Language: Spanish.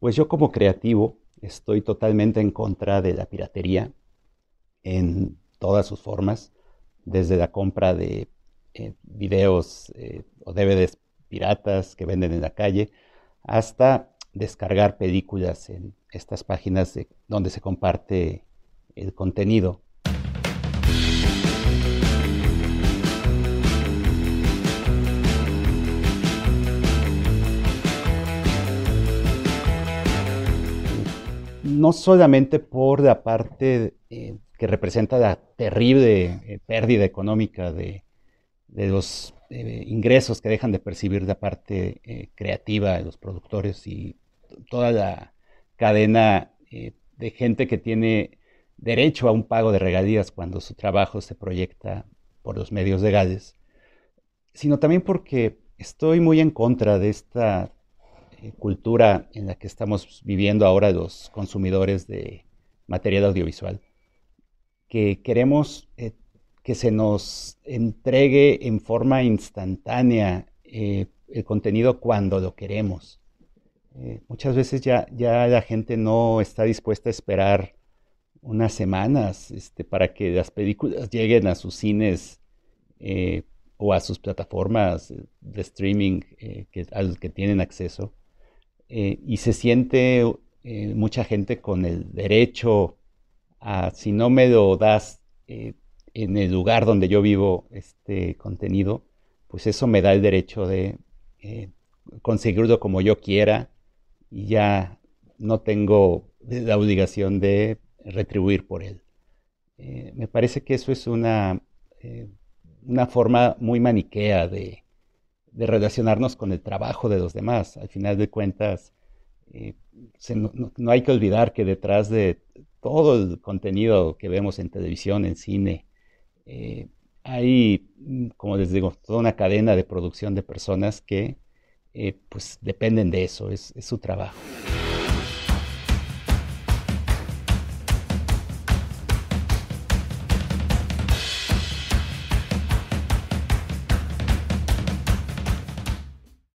Pues yo como creativo estoy totalmente en contra de la piratería en todas sus formas, desde la compra de eh, videos eh, o DVDs piratas que venden en la calle, hasta descargar películas en estas páginas donde se comparte el contenido. no solamente por la parte eh, que representa la terrible eh, pérdida económica de, los eh, ingresos que dejan de percibir la parte creativa de los productores y toda la cadena de gente que tiene derecho a un pago de regalías cuando su trabajo se proyecta por los medios legales, sino también porque estoy muy en contra de esta eh, cultura en la que estamos viviendo ahora los consumidores de material audiovisual, que queremos eh, que se nos entregue en forma instantánea eh, el contenido cuando lo queremos. muchas veces ya, ya la gente no está dispuesta a esperar unas semanas este, para que las películas lleguen a sus cines o a sus plataformas de streaming a que, que tienen acceso. Eh, y se siente eh, mucha gente con el derecho a, si no me lo das eh, en el lugar donde yo vivo este contenido, pues eso me da el derecho de conseguirlo como yo quiera y ya no tengo la obligación de retribuir por él. me parece que eso es una, una forma muy maniquea de, de relacionarnos con el trabajo de los demás. Al final de cuentas, eh, no, hay que olvidar que detrás de todo el contenido que vemos en televisión, en cine, eh, hay, mm, como les digo, toda una cadena de producción de personas que eh, pues dependen de eso, es su trabajo.